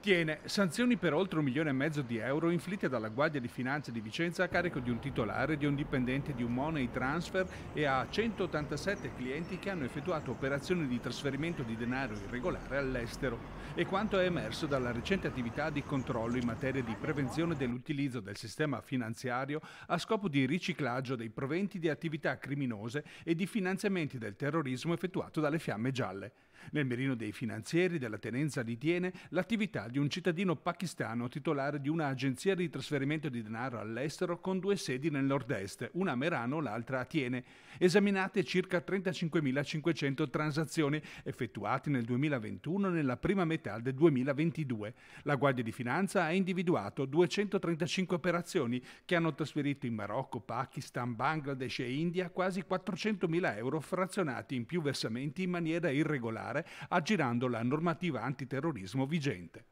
tiene sanzioni per oltre un milione e mezzo di euro inflitte dalla Guardia di Finanza di Vicenza a carico di un titolare, di un dipendente di un money transfer e a 187 clienti che hanno effettuato operazioni di trasferimento di denaro irregolare all'estero. E quanto è emerso dalla recente attività di controllo in materia di prevenzione dell'utilizzo del sistema finanziario a scopo di riciclaggio dei proventi di attività criminose e di finanziamenti del terrorismo effettuato dalle fiamme gialle. Nel mirino dei finanzieri della tenenza di Tiene l'attività di un cittadino pakistano titolare di un'agenzia di trasferimento di denaro all'estero con due sedi nel nord-est, una a Merano, l'altra a Tiene. Esaminate circa 35.500 transazioni effettuate nel 2021 e nella prima metà del 2022. La Guardia di Finanza ha individuato 235 operazioni che hanno trasferito in Marocco, Pakistan, Bangladesh e India quasi 400.000 euro frazionati in più versamenti in maniera irregolare parlamentare aggirando la normativa antiterrorismo vigente.